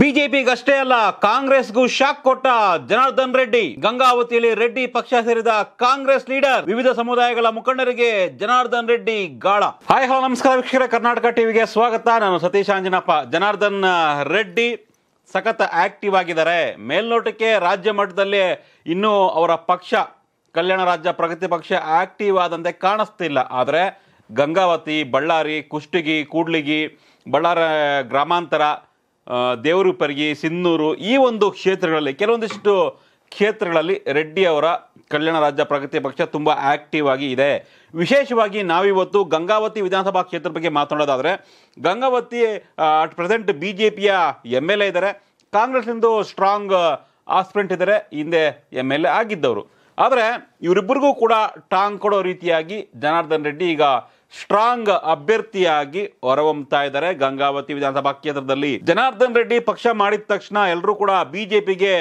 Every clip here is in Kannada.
ಬಿಜೆಪಿಗಷ್ಟೇ ಅಲ್ಲ ಕಾಂಗ್ರೆಸ್ಗೂ ಶಾಕ್ ಕೊಟ್ಟ ಜನಾರ್ದನ್ ರೆಡ್ಡಿ ಗಂಗಾವತಿಯಲ್ಲಿ ರೆಡ್ಡಿ ಪಕ್ಷ ಸೇರಿದ ಕಾಂಗ್ರೆಸ್ ಲೀಡರ್ ವಿವಿಧ ಸಮುದಾಯಗಳ ಮುಖಂಡರಿಗೆ ಜನಾರ್ದನ್ ರೆಡ್ಡಿ ಗಾಳ ಹಾಯ್ ಹಲೋ ನಮಸ್ಕಾರ ವೀಕ್ಷಕರ ಕರ್ನಾಟಕ ಟಿವಿಗೆ ಸ್ವಾಗತ ನಾನು ಸತೀಶ್ ಅಂಜನಪ್ಪ ಜನಾರ್ದನ್ ರೆಡ್ಡಿ ಸಖತ್ ಆಕ್ಟಿವ್ ಆಗಿದ್ದಾರೆ ಮೇಲ್ನೋಟಕ್ಕೆ ರಾಜ್ಯ ಮಟ್ಟದಲ್ಲಿ ಇನ್ನೂ ಅವರ ಪಕ್ಷ ಕಲ್ಯಾಣ ರಾಜ್ಯ ಪ್ರಗತಿ ಪಕ್ಷ ಆಕ್ಟಿವ್ ಆದಂತೆ ಕಾಣಿಸ್ತಿಲ್ಲ ಆದರೆ ಗಂಗಾವತಿ ಬಳ್ಳಾರಿ ಕುಷ್ಟಗಿ ಕೂಡ್ಲಿಗಿ ಬಳ್ಳಾರ ಗ್ರಾಮಾಂತರ ದೇವರು ಪರಿಗೆ ಸಿನ್ನೂರು ಈ ಒಂದು ಕ್ಷೇತ್ರಗಳಲ್ಲಿ ಕೆಲವೊಂದಿಷ್ಟು ಕ್ಷೇತ್ರಗಳಲ್ಲಿ ರೆಡ್ಡಿ ಅವರ ಕಲ್ಯಾಣ ರಾಜ್ಯ ಪ್ರಗತಿ ಪಕ್ಷ ತುಂಬ ಆಕ್ಟಿವ್ ಆಗಿ ಇದೆ ವಿಶೇಷವಾಗಿ ನಾವಿವತ್ತು ಗಂಗಾವತಿ ವಿಧಾನಸಭಾ ಕ್ಷೇತ್ರ ಬಗ್ಗೆ ಮಾತನಾಡೋದಾದರೆ Gangavati at present B J ಪಿಯ ಎಮ್ ಎಲ್ ಎ ಇದ್ದಾರೆ ಕಾಂಗ್ರೆಸ್ನಿಂದ ಸ್ಟ್ರಾಂಗ್ ಆಸ್ಪಿರೆಂಟ್ ಇದ್ದಾರೆ ಹಿಂದೆ ಎಮ್ ಎಲ್ ಎ ಆಗಿದ್ದವರು ಆದರೆ ಇವರಿಬ್ಬರಿಗೂ ಕೂಡ ಟಾಂಗ್ ಕೊಡೋ ರೀತಿಯಾಗಿ ಜನಾರ್ದನ್ ರೆಡ್ಡಿ ಈಗ ಸ್ಟ್ರಾಂಗ್ ಅಭ್ಯರ್ಥಿಯಾಗಿ ಹೊರಹೊಮ್ತಾ ಇದ್ದಾರೆ ಗಂಗಾವತಿ ವಿಧಾನಸಭಾ ಕ್ಷೇತ್ರದಲ್ಲಿ ಜನಾರ್ದನ್ ರೆಡ್ಡಿ ಪಕ್ಷ ಮಾಡಿದ ತಕ್ಷಣ ಎಲ್ಲರೂ ಕೂಡ ಬಿಜೆಪಿಗೆ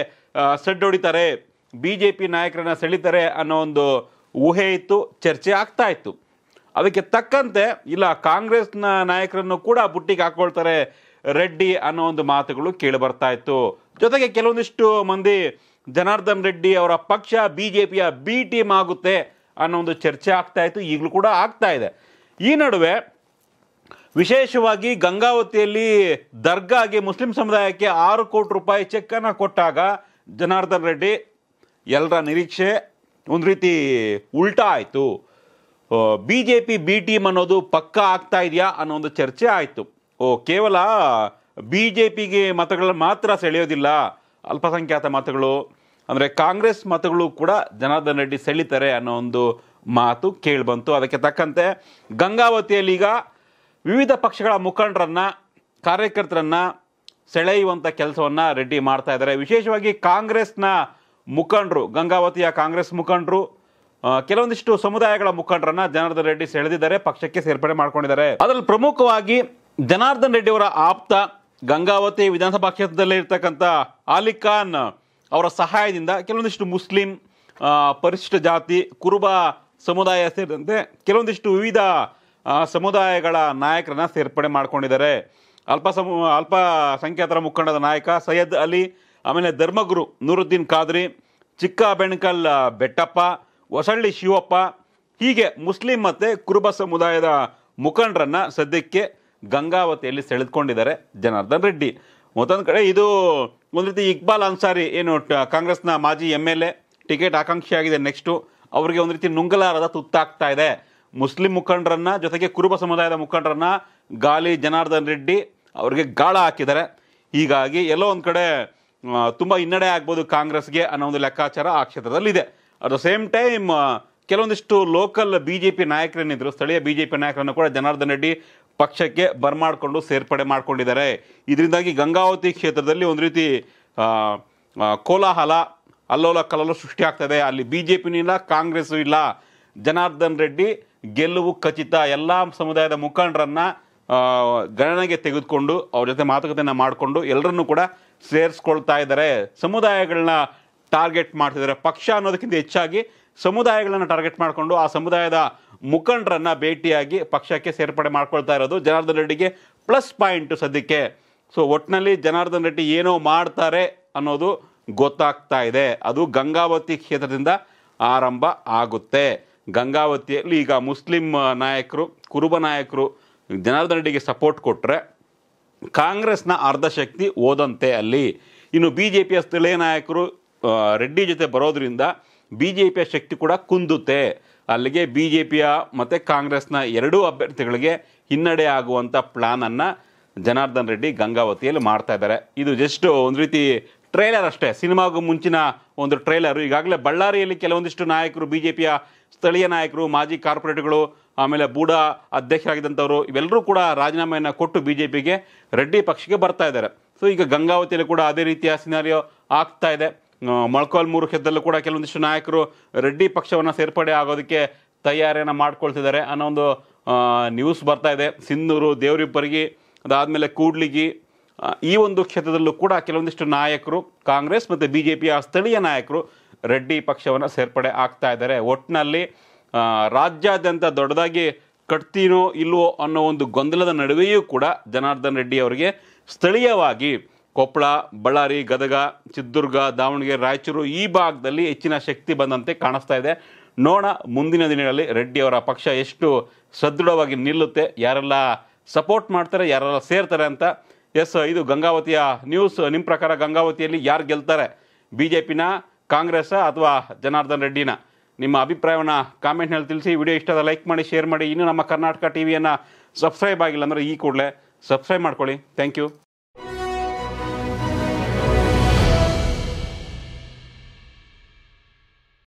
ಸೆಡ್ ಹೊಡಿತಾರೆ ಬಿಜೆಪಿ ನಾಯಕರನ್ನ ಸೆಳಿತಾರೆ ಅನ್ನೋ ಒಂದು ಊಹೆ ಇತ್ತು ಚರ್ಚೆ ಆಗ್ತಾ ಇತ್ತು ಅದಕ್ಕೆ ತಕ್ಕಂತೆ ಇಲ್ಲ ಕಾಂಗ್ರೆಸ್ನ ನಾಯಕರನ್ನು ಕೂಡ ಬುಟ್ಟಿಗೆ ಹಾಕೊಳ್ತಾರೆ ರೆಡ್ಡಿ ಅನ್ನೋ ಒಂದು ಮಾತುಗಳು ಕೇಳಿ ಬರ್ತಾ ಇತ್ತು ಜೊತೆಗೆ ಕೆಲವೊಂದಿಷ್ಟು ಮಂದಿ ಜನಾರ್ದನ್ ರೆಡ್ಡಿ ಅವರ ಪಕ್ಷ ಬಿಜೆಪಿಯ ಬಿ ಟೀಮ್ ಆಗುತ್ತೆ ಅನ್ನೋ ಒಂದು ಚರ್ಚೆ ಆಗ್ತಾ ಇತ್ತು ಈಗಲೂ ಕೂಡ ಆಗ್ತಾ ಇದೆ ಈ ನಡುವೆ ವಿಶೇಷವಾಗಿ ಗಂಗಾವತಿಯಲ್ಲಿ ದರ್ಗಾಗೆ ಮುಸ್ಲಿಂ ಸಮುದಾಯಕ್ಕೆ ಆರು ಕೋಟಿ ರೂಪಾಯಿ ಚೆಕ್ಕನ್ನು ಕೊಟ್ಟಾಗ ಜನಾರ್ದನ್ ರೆಡ್ಡಿ ಎಲ್ಲರ ನಿರೀಕ್ಷೆ ಒಂದು ರೀತಿ ಉಲ್ಟಾ ಆಯಿತು B J P B team ಅನ್ನೋದು ಪಕ್ಕಾ ಆಗ್ತಾ ಇದೆಯಾ ಅನ್ನೋ ಒಂದು ಚರ್ಚೆ ಆಯಿತು ಓ ಕೇವಲ ಬಿ ಜೆ ಪಿಗೆ ಮತಗಳನ್ನ ಮಾತ್ರ ಸೆಳೆಯೋದಿಲ್ಲ ಅಲ್ಪಸಂಖ್ಯಾತ ಮತಗಳು ಅಂದರೆ ಕಾಂಗ್ರೆಸ್ ಮತಗಳು ಕೂಡ ಜನಾರ್ದನ್ ರೆಡ್ಡಿ ಸೆಳೀತಾರೆ ಅನ್ನೋ ಒಂದು ಮಾತು ಕೇಳಿಬಂತು ಅದಕ್ಕೆ ತಕ್ಕಂತೆ ಗಂಗಾವತಿಯಲ್ಲಿ ಈಗ ವಿವಿಧ ಪಕ್ಷಗಳ ಮುಖಂಡರನ್ನು ಕಾರ್ಯಕರ್ತರನ್ನು ಸೆಳೆಯುವಂಥ ಕೆಲಸವನ್ನು ರೆಡ್ಡಿ ಮಾಡ್ತಾ ಇದ್ದಾರೆ ವಿಶೇಷವಾಗಿ ಕಾಂಗ್ರೆಸ್ನ ಮುಖಂಡರು ಗಂಗಾವತಿಯ ಕಾಂಗ್ರೆಸ್ ಮುಖಂಡರು ಕೆಲವೊಂದಿಷ್ಟು ಸಮುದಾಯಗಳ ಮುಖಂಡರನ್ನ ಜನಾರ್ದನ್ ರೆಡ್ಡಿ ಸೆಳೆದಿದ್ದಾರೆ ಪಕ್ಷಕ್ಕೆ ಸೇರ್ಪಡೆ ಮಾಡ್ಕೊಂಡಿದ್ದಾರೆ ಅದರಲ್ಲಿ ಪ್ರಮುಖವಾಗಿ ಜನಾರ್ದನ್ ರೆಡ್ಡಿ ಅವರ ಆಪ್ತ ಗಂಗಾವತಿ ವಿಧಾನಸಭಾ ಕ್ಷೇತ್ರದಲ್ಲಿ ಇರ್ತಕ್ಕಂಥ ಅಲಿಖಾನ್ ಅವರ ಸಹಾಯದಿಂದ ಕೆಲವೊಂದಿಷ್ಟು ಮುಸ್ಲಿಂ ಪರಿಶಿಷ್ಟ ಜಾತಿ ಕುರುಬ ಸಮುದಾಯ ಸೇರಿದಂತೆ ಕೆಲವೊಂದಿಷ್ಟು ವಿವಿಧ ಸಮುದಾಯಗಳ ನಾಯಕರನ್ನ ಸೇರ್ಪಡೆ ಮಾಡ್ಕೊಂಡಿದ್ದಾರೆ ಅಲ್ಪ ಸಮೂ ಅಲ್ಪಸಂಖ್ಯಾತರ ಮುಖಂಡದ ನಾಯಕ ಸೈಯದ್ ಅಲಿ ಆಮೇಲೆ ಧರ್ಮಗುರು ನೂರುದ್ದೀನ್ ಖಾದ್ರಿ ಚಿಕ್ಕ ಬೆಣ್ಕಲ್ ಬೆಟ್ಟಪ್ಪ ಹೊಸಳ್ಳಿ ಶಿವಪ್ಪ ಹೀಗೆ ಮುಸ್ಲಿಂ ಮತ್ತು ಕುರುಬ ಸಮುದಾಯದ ಮುಖಂಡರನ್ನು ಸದ್ಯಕ್ಕೆ ಗಂಗಾವತಿಯಲ್ಲಿ ಸೆಳೆದುಕೊಂಡಿದ್ದಾರೆ ಜನಾರ್ದನ್ ರೆಡ್ಡಿ ಮತ್ತೊಂದು ಕಡೆ ಇದು ಒಂದು ರೀತಿ ಇಕ್ಬಾಲ್ ಅನ್ಸಾರಿ ಏನು ಕಾಂಗ್ರೆಸ್ನ ಮಾಜಿ ಎಮ್ ಎಲ್ ಎ ಟಿಕೆಟ್ ಆಕಾಂಕ್ಷಿಯಾಗಿದೆ ನೆಕ್ಸ್ಟು ಅವರಿಗೆ ಒಂದು ರೀತಿ ನುಂಗಲಾರದ ತುತ್ತಾಗ್ತಾ ಇದೆ ಮುಸ್ಲಿಂ ಮುಖಂಡರನ್ನ ಜೊತೆಗೆ ಕುರುಬ ಸಮುದಾಯದ ಮುಖಂಡರನ್ನ ಗಾಲಿ ಜನಾರ್ದನ್ ರೆಡ್ಡಿ ಅವರಿಗೆ ಗಾಳ ಹಾಕಿದ್ದಾರೆ ಹೀಗಾಗಿ ಎಲ್ಲೋ ಒಂದು ಕಡೆ ತುಂಬ ಹಿನ್ನಡೆ ಆಗ್ಬೋದು ಕಾಂಗ್ರೆಸ್ಗೆ ಅನ್ನೋ ಒಂದು ಲೆಕ್ಕಾಚಾರ ಆ ಕ್ಷೇತ್ರದಲ್ಲಿದೆ ಅಟ್ ದ ಸೇಮ್ ಟೈಮ್ ಕೆಲವೊಂದಿಷ್ಟು ಲೋಕಲ್ ಬಿ ಜೆ ಪಿ ನಾಯಕರೇನಿದ್ರು ಸ್ಥಳೀಯ ಬಿ ಜೆ ಪಿ ನಾಯಕರನ್ನು ಕೂಡ ಜನಾರ್ದನ್ ರೆಡ್ಡಿ ಪಕ್ಷಕ್ಕೆ ಬರ್ಮಾಡಿಕೊಂಡು ಸೇರ್ಪಡೆ ಮಾಡಿಕೊಂಡಿದ್ದಾರೆ ಇದರಿಂದಾಗಿ ಗಂಗಾವತಿ ಕ್ಷೇತ್ರದಲ್ಲಿ ಒಂದು ರೀತಿ ಕೋಲಾಹಲ ಅಲ್ಲೋಲ ಕಲ್ಲೋಲ ಸೃಷ್ಟಿ ಅಲ್ಲಿ ಬಿ ಜೆ ಪಿನೂ ಇಲ್ಲ ಕಾಂಗ್ರೆಸ್ಸು ಇಲ್ಲ ಜನಾರ್ದನ್ ರೆಡ್ಡಿ ಗೆಲುವು ಖಚಿತ ಎಲ್ಲ ಸಮುದಾಯದ ಮುಖಂಡರನ್ನು ಗಣನೆಗೆ ತೆಗೆದುಕೊಂಡು ಅವ್ರ ಜೊತೆ ಮಾತುಕತೆಯನ್ನು ಮಾಡಿಕೊಂಡು ಎಲ್ಲರನ್ನೂ ಕೂಡ ಸೇರಿಸ್ಕೊಳ್ತಾ ಇದ್ದಾರೆ ಸಮುದಾಯಗಳನ್ನ ಟಾರ್ಗೆಟ್ ಮಾಡ್ತಿದ್ದಾರೆ ಪಕ್ಷ ಅನ್ನೋದಕ್ಕಿಂತ ಹೆಚ್ಚಾಗಿ ಸಮುದಾಯಗಳನ್ನು ಟಾರ್ಗೆಟ್ ಮಾಡಿಕೊಂಡು ಆ ಸಮುದಾಯದ ಮುಖಂಡರನ್ನು ಭೇಟಿಯಾಗಿ ಪಕ್ಷಕ್ಕೆ ಸೇರ್ಪಡೆ ಮಾಡ್ಕೊಳ್ತಾ ಇರೋದು ಜನಾರ್ದನ್ ರೆಡ್ಡಿಗೆ ಪ್ಲಸ್ ಪಾಯಿಂಟು ಸದ್ಯಕ್ಕೆ ಸೊ ಒಟ್ಟಿನಲ್ಲಿ ಜನಾರ್ದನ್ ರೆಡ್ಡಿ ಏನೋ ಮಾಡ್ತಾರೆ ಅನ್ನೋದು ಗೊತ್ತಾಗ್ತಾ ಇದೆ ಅದು ಗಂಗಾವತಿ ಕ್ಷೇತ್ರದಿಂದ ಆರಂಭ ಆಗುತ್ತೆ ಗಂಗಾವತಿಯಲ್ಲಿ ಈಗ ಮುಸ್ಲಿಂ ನಾಯಕರು ಕುರುಬ ನಾಯಕರು ಜನಾರ್ದನ ರೆಡ್ಡಿಗೆ ಸಪೋರ್ಟ್ ಕೊಟ್ಟರೆ ಕಾಂಗ್ರೆಸ್ನ ಅರ್ಧ ಶಕ್ತಿ ಓದಂತೆ ಅಲ್ಲಿ ಇನ್ನು ಬಿ ಜೆ ಪಿಯ ಸ್ಥಳೀಯ ನಾಯಕರು ರೆಡ್ಡಿ ಜೊತೆ ಬರೋದರಿಂದ ಬಿ ಜೆ ಪಿಯ ಶಕ್ತಿ ಕೂಡ ಕುಂದುತ್ತೆ ಅಲ್ಲಿಗೆ ಬಿ ಜೆ ಪಿಯ ಮತ್ತು ಕಾಂಗ್ರೆಸ್ನ ಎರಡೂ ಅಭ್ಯರ್ಥಿಗಳಿಗೆ ಹಿನ್ನಡೆ ಆಗುವಂಥ ಪ್ಲ್ಯಾನನ್ನು ಜನಾರ್ದನ್ ರೆಡ್ಡಿ ಗಂಗಾವತಿಯಲ್ಲಿ ಮಾಡ್ತಾ ಇದ್ದಾರೆ ಇದು ಜಸ್ಟ್ ಒಂದು ರೀತಿ ಟ್ರೇಲರ್ ಅಷ್ಟೇ ಸಿನಿಮಾಗು ಮುಂಚಿನ ಒಂದು ಟ್ರೇಲರ್ ಈಗಾಗಲೇ ಬಳ್ಳಾರಿಯಲ್ಲಿ ಕೆಲವೊಂದಿಷ್ಟು ನಾಯಕರು ಬಿಜೆಪಿಯ ಸ್ಥಳೀಯ ನಾಯಕರು ಮಾಜಿ ಕಾರ್ಪೊರೇಟ್ಗಳು ಆಮೇಲೆ ಬೂಡಾ ಅಧ್ಯಕ್ಷರಾಗಿದ್ದಂಥವರು ಇವೆಲ್ಲರೂ ಕೂಡ ರಾಜೀನಾಮೆಯನ್ನು ಕೊಟ್ಟು ಬಿ ಜೆ ಪಿಗೆ ರೆಡ್ಡಿ ಪಕ್ಷಕ್ಕೆ ಬರ್ತಾ ಇದ್ದಾರೆ ಸೊ ಈಗ ಗಂಗಾವತಿಯಲ್ಲಿ ಕೂಡ ಅದೇ ರೀತಿಯ ಸಿನಾರಿಯೋ ಆಗ್ತಾ ಇದೆ ಮೊಳಕಾಲ್ಮೂರು ಕ್ಷೇತ್ರದಲ್ಲೂ ಕೂಡ ಕೆಲವೊಂದಿಷ್ಟು ನಾಯಕರು ರೆಡ್ಡಿ ಪಕ್ಷವನ್ನು ಸೇರ್ಪಡೆ ಆಗೋದಕ್ಕೆ ತಯಾರಿಯನ್ನು ಮಾಡ್ಕೊಳ್ತಿದ್ದಾರೆ ಅನ್ನೋ ಒಂದು ನ್ಯೂಸ್ ಬರ್ತಾ ಇದೆ ಸಿಂಧೂರು ದೇವರಿಬ್ಬರಿಗೆ ಅದಾದಮೇಲೆ ಕೂಡ್ಲಿಗಿ ಈ ಒಂದು ಕ್ಷೇತ್ರದಲ್ಲೂ ಕೂಡ ಕೆಲವೊಂದಿಷ್ಟು ನಾಯಕರು ಕಾಂಗ್ರೆಸ್ ಮತ್ತು ಬಿ ಜೆ ಪಿಯ ಸ್ಥಳೀಯ ನಾಯಕರು ರೆಡ್ಡಿ ಪಕ್ಷವನ್ನು ಸೇರ್ಪಡೆ ಆಗ್ತಾ ಇದ್ದಾರೆ ಒಟ್ಟಿನಲ್ಲಿ ರಾಜ್ಯಾದ್ಯಂತ ದೊಡ್ಡದಾಗಿ ಕಟ್ತೀನೋ ಇಲ್ಲವೋ ಅನ್ನೋ ಒಂದು ಗೊಂದಲದ ನಡುವೆಯೂ ಕೂಡ ಜನಾರ್ದನ್ ರೆಡ್ಡಿ ಅವರಿಗೆ ಸ್ಥಳೀಯವಾಗಿ ಕೊಪ್ಪಳ ಬಳ್ಳಾರಿ ಗದಗ ಚಿತ್ರದುರ್ಗ ದಾವಣಗೆರೆ ರಾಯಚೂರು ಈ ಭಾಗದಲ್ಲಿ ಹೆಚ್ಚಿನ ಶಕ್ತಿ ಬಂದಂತೆ ಕಾಣಿಸ್ತಾ ಇದೆ ನೋಣ ಮುಂದಿನ ದಿನಗಳಲ್ಲಿ ರೆಡ್ಡಿ ಅವರ ಪಕ್ಷ ಎಷ್ಟು ಸದೃಢವಾಗಿ ನಿಲ್ಲುತ್ತೆ ಯಾರೆಲ್ಲ ಸಪೋರ್ಟ್ ಮಾಡ್ತಾರೆ ಯಾರೆಲ್ಲ ಸೇರ್ತಾರೆ ಅಂತ ಎಸ್ ಇದು ಗಂಗಾವತಿಯ ನ್ಯೂಸ್ ನಿಮ್ಮ ಪ್ರಕಾರ ಗಂಗಾವತಿಯಲ್ಲಿ ಯಾರು ಗೆಲ್ತಾರೆ ಬಿ ಜೆ ಪಿನ ಕಾಂಗ್ರೆಸ್ ಅಥವಾ ಜನಾರ್ದನ್ ರೆಡ್ಡಿನ ನಿಮ್ಮ ಅಭಿಪ್ರಾಯವನ್ನು ಕಾಮೆಂಟ್ನಲ್ಲಿ ತಿಳಿಸಿ ವಿಡಿಯೋ ಆದರೆ ಲೈಕ್ ಮಾಡಿ ಶೇರ್ ಮಾಡಿ ಇನ್ನೂ ನಮ್ಮ ಕರ್ನಾಟಕ ಟಿ ವಿಯನ್ನು ಸಬ್ಸ್ಕ್ರೈಬ್ ಆಗಿಲ್ಲ ಅಂದರೆ ಈ ಕೂಡಲೇ ಸಬ್ಸ್ಕ್ರೈಬ್ ಮಾಡ್ಕೊಳ್ಳಿ ಥ್ಯಾಂಕ್ ಯು